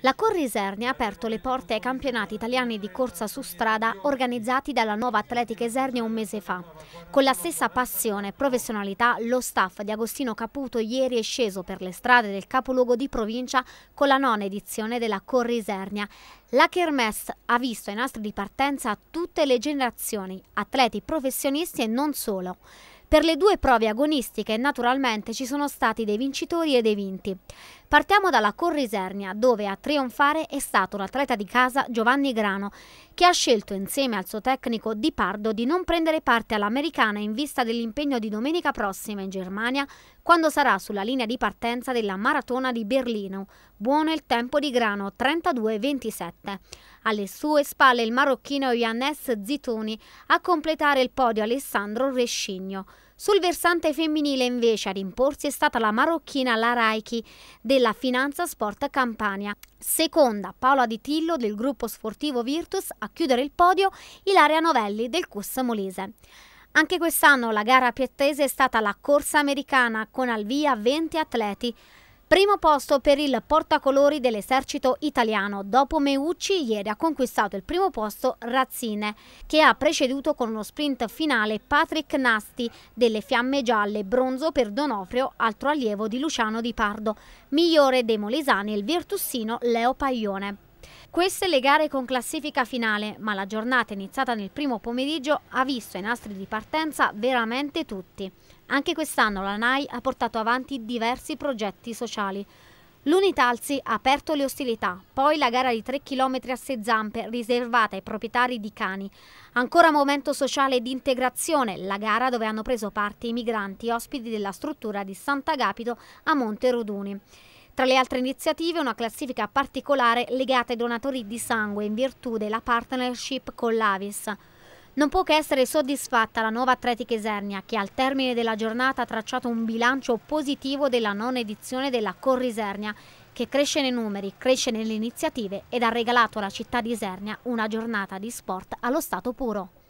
La Corriserni ha aperto le porte ai campionati italiani di corsa su strada organizzati dalla nuova Atletica Esernia un mese fa. Con la stessa passione e professionalità, lo staff di Agostino Caputo ieri è sceso per le strade del capoluogo di provincia con la nona edizione della Corrisernia. La Kermesse ha visto ai nastri di partenza tutte le generazioni, atleti professionisti e non solo. Per le due prove agonistiche naturalmente ci sono stati dei vincitori e dei vinti. Partiamo dalla Corrisernia, dove a trionfare è stato l'atleta di casa Giovanni Grano, che ha scelto insieme al suo tecnico Di Pardo di non prendere parte all'americana in vista dell'impegno di domenica prossima in Germania, quando sarà sulla linea di partenza della maratona di Berlino. Buono il tempo di Grano, 32-27. Alle sue spalle il marocchino Yannes Zitoni, a completare il podio Alessandro Rescigno. Sul versante femminile invece ad imporsi è stata la marocchina Laraichi, della Finanza Sport Campania. Seconda Paola Di Tillo del gruppo sportivo Virtus, a chiudere il podio Ilaria Novelli del CUS Molise. Anche quest'anno la gara piettese è stata la corsa americana con al via 20 atleti. Primo posto per il portacolori dell'esercito italiano. Dopo Meucci ieri ha conquistato il primo posto Razzine, che ha preceduto con uno sprint finale Patrick Nasti delle Fiamme Gialle, bronzo per Donofrio, altro allievo di Luciano Di Pardo, migliore dei Molesani il virtussino Leo Paglione. Queste le gare con classifica finale, ma la giornata iniziata nel primo pomeriggio ha visto i nastri di partenza veramente tutti. Anche quest'anno la NAI ha portato avanti diversi progetti sociali. L'Unitalsi ha aperto le ostilità, poi la gara di 3 km a sei zampe riservata ai proprietari di cani. Ancora momento sociale di integrazione, la gara dove hanno preso parte i migranti ospiti della struttura di Sant'Agapito a Monte Roduni. Tra le altre iniziative una classifica particolare legata ai donatori di sangue in virtù della partnership con l'Avis. Non può che essere soddisfatta la nuova Atletica Esernia che al termine della giornata ha tracciato un bilancio positivo della non edizione della Corrisernia che cresce nei numeri, cresce nelle iniziative ed ha regalato alla città di Esernia una giornata di sport allo stato puro.